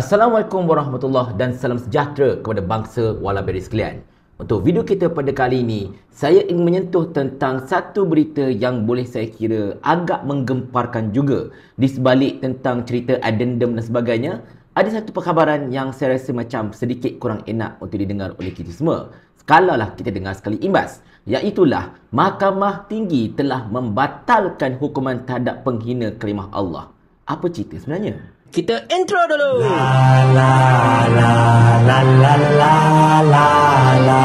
Assalamualaikum warahmatullahi dan salam sejahtera kepada bangsa Walaberi sekalian. Untuk video kita pada kali ini, saya ingin menyentuh tentang satu berita yang boleh saya kira agak menggemparkan juga. Di sebalik tentang cerita addendum dan sebagainya, ada satu perkhabaran yang saya rasa macam sedikit kurang enak untuk didengar oleh kita semua. Sekalalah kita dengar sekali imbas. Iaitulah, Mahkamah Tinggi telah membatalkan hukuman terhadap penghina kelimah Allah. Apa cerita sebenarnya? Kita intro dulu. La la la la la la la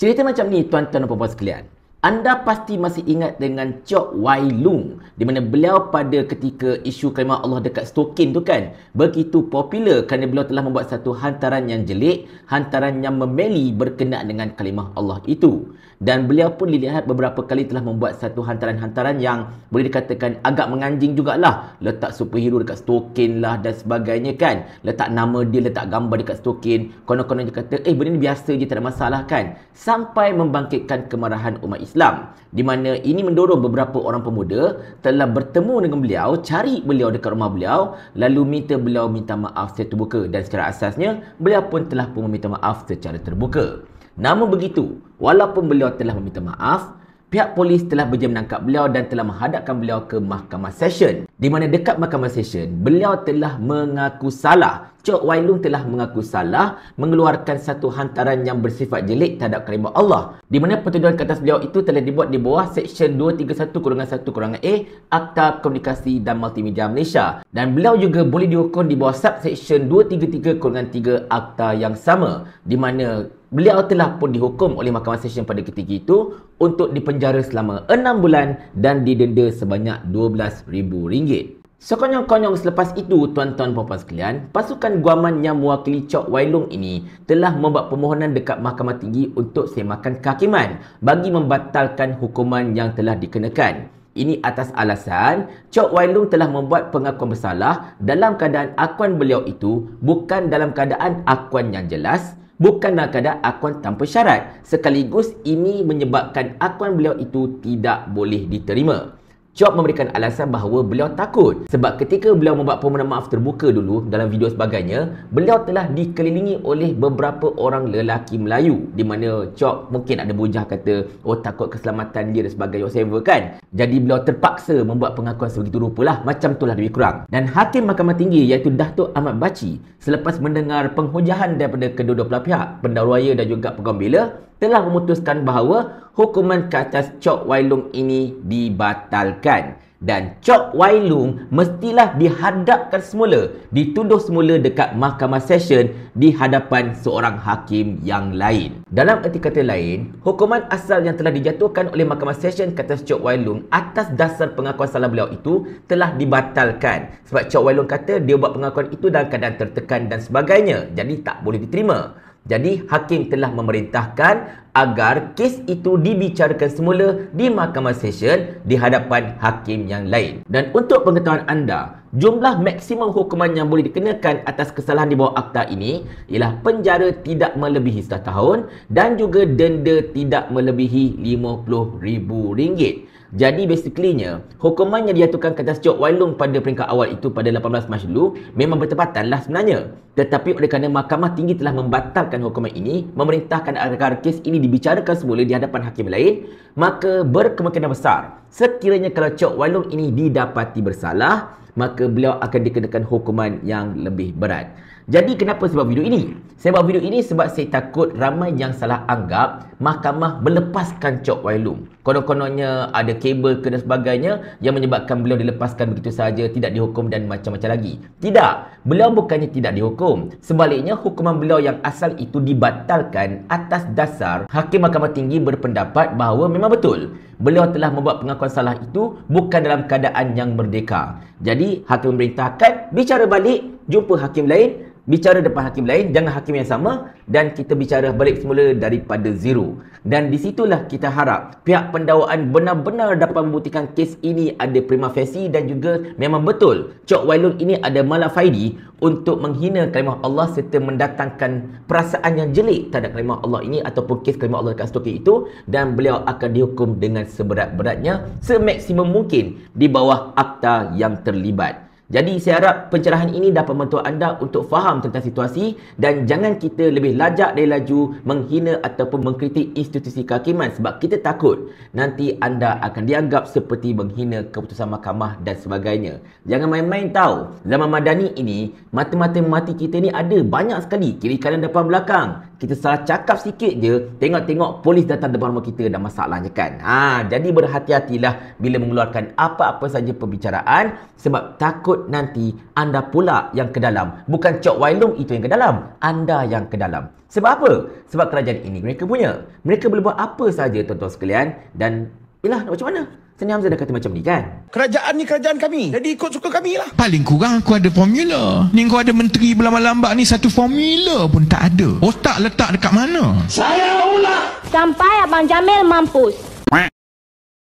Cerita macam ni tuan-tuan dan puan-puan sekalian. Anda pasti masih ingat dengan Chok Wai Lung di mana beliau pada ketika isu kalimah Allah dekat stokin tu kan begitu popular kerana beliau telah membuat satu hantaran yang jelek, hantaran yang memeli berkenaan dengan kalimah Allah itu. Dan beliau pun dilihat beberapa kali telah membuat satu hantaran-hantaran yang boleh dikatakan agak menganjing jugalah. Letak superhero dekat stokin lah dan sebagainya kan. Letak nama dia, letak gambar dekat stokin. Konon-konon dia kata, eh benda ni biasa je tak ada masalah kan. Sampai membangkitkan kemarahan umat Islam Islam di mana ini mendorong beberapa orang pemuda telah bertemu dengan beliau, cari beliau dekat rumah beliau lalu minta beliau minta maaf secara terbuka dan secara asasnya beliau pun telah pun meminta maaf secara terbuka. Namun begitu, walaupun beliau telah meminta maaf, pihak polis telah berjaya menangkap beliau dan telah menghadapkan beliau ke mahkamah session. Di mana dekat mahkamah session, beliau telah mengaku salah. Cok Wai Lung telah mengaku salah mengeluarkan satu hantaran yang bersifat jelik terhadap kalimah Allah. Di mana pertuduhan ke atas beliau itu telah dibuat di bawah Seksyen 231-1-A Akta Komunikasi dan Multimedia Malaysia. Dan beliau juga boleh dihukum di bawah Subseksyen 233-3 Akta yang sama. Di mana beliau telah pun dihukum oleh Mahkamah Session pada ketika itu untuk dipenjara selama 6 bulan dan didenda sebanyak RM12,000. Sekonyong-konyong selepas itu, tuan-tuan dan puan sekalian, pasukan guaman yang mewakili Chok Wai Lung ini telah membuat permohonan dekat Mahkamah Tinggi untuk semakan kehakiman bagi membatalkan hukuman yang telah dikenakan. Ini atas alasan Chok Wai Lung telah membuat pengakuan bersalah dalam keadaan akuan beliau itu bukan dalam keadaan akuan yang jelas Bukanlah keadaan akuan tanpa syarat. Sekaligus ini menyebabkan akuan beliau itu tidak boleh diterima. Chop memberikan alasan bahawa beliau takut sebab ketika beliau membuat permohonan maaf terbuka dulu dalam video sebagainya, beliau telah dikelilingi oleh beberapa orang lelaki Melayu di mana Chop mungkin ada bujah kata oh takut keselamatan dia sebagai whatsoever kan. Jadi beliau terpaksa membuat pengakuan sebegitu rupalah macam tu lah lebih kurang. Dan Hakim Mahkamah Tinggi iaitu Dato' Ahmad Baci selepas mendengar penghujahan daripada kedua-dua pihak, pendakwa dan juga pegawai bela, telah memutuskan bahawa hukuman ke atas Chok Wai Lung ini dibatalkan dan Chok Wai Lung mestilah dihadapkan semula, dituduh semula dekat mahkamah session di hadapan seorang hakim yang lain. Dalam erti kata lain, hukuman asal yang telah dijatuhkan oleh mahkamah session kata Chok Wai Lung atas dasar pengakuan salah beliau itu telah dibatalkan. Sebab Chok Wai Lung kata dia buat pengakuan itu dalam keadaan tertekan dan sebagainya, jadi tak boleh diterima. Jadi hakim telah memerintahkan agar kes itu dibicarakan semula di mahkamah sesyen di hadapan hakim yang lain. Dan untuk pengetahuan anda, jumlah maksimum hukuman yang boleh dikenakan atas kesalahan di bawah akta ini ialah penjara tidak melebihi 1 tahun dan juga denda tidak melebihi RM50,000. Jadi basically-nya, hukuman yang diaturkan kepada Chok Wai Lung pada peringkat awal itu pada 18 Mac lalu memang bertepatan lah sebenarnya. Tetapi oleh kerana Mahkamah Tinggi telah membatalkan hukuman ini, memerintahkan agar kes ini dibicarakan semula di hadapan hakim lain, maka berkemungkinan besar sekiranya kalau Cok Walong ini didapati bersalah, maka beliau akan dikenakan hukuman yang lebih berat. Jadi kenapa saya sebab video ini? Saya Sebab video ini sebab saya takut ramai yang salah anggap mahkamah melepaskan Chok Wai Wailum. Konon-kononnya ada kabel ke dan sebagainya yang menyebabkan beliau dilepaskan begitu saja, tidak dihukum dan macam-macam lagi. Tidak, beliau bukannya tidak dihukum. Sebaliknya, hukuman beliau yang asal itu dibatalkan atas dasar Hakim Mahkamah Tinggi berpendapat bahawa memang betul. Beliau telah membuat pengakuan salah itu bukan dalam keadaan yang merdeka. Jadi, Hakim memerintahkan bicara balik, jumpa Hakim lain bicara depan hakim lain jangan hakim yang sama dan kita bicara balik semula daripada zero dan di situlah kita harap pihak pendakwaan benar-benar dapat membuktikan kes ini ada prima facie dan juga memang betul Cok Wailun ini ada malafaidi untuk menghina kalimah Allah serta mendatangkan perasaan yang jelik terhadap kalimah Allah ini ataupun kes kalimah Allah dekat stoki itu dan beliau akan dihukum dengan seberat-beratnya semaksimum mungkin di bawah akta yang terlibat jadi saya harap pencerahan ini dapat membantu anda untuk faham tentang situasi dan jangan kita lebih lajak dari laju menghina ataupun mengkritik institusi kehakiman sebab kita takut nanti anda akan dianggap seperti menghina keputusan mahkamah dan sebagainya. Jangan main-main tahu. Zaman madani ini mata-mata mati kita ni ada banyak sekali kiri kanan depan belakang kita salah cakap sikit je, tengok-tengok polis datang depan rumah kita dan masalahnya kan. Ha, jadi berhati-hatilah bila mengeluarkan apa-apa saja perbicaraan sebab takut nanti anda pula yang ke dalam. Bukan Cok Wailong itu yang ke dalam. Anda yang ke dalam. Sebab apa? Sebab kerajaan ini mereka punya. Mereka boleh buat apa saja tuan-tuan sekalian dan Yalah, nak macam mana? Seni Hamzah dah kata macam ni kan? Kerajaan ni kerajaan kami. Jadi ikut suka kami lah. Paling kurang aku ada formula. Ni kau ada menteri berlambak-lambak ni satu formula pun tak ada. Otak letak dekat mana? Saya ulang! Sampai Abang Jamil mampus.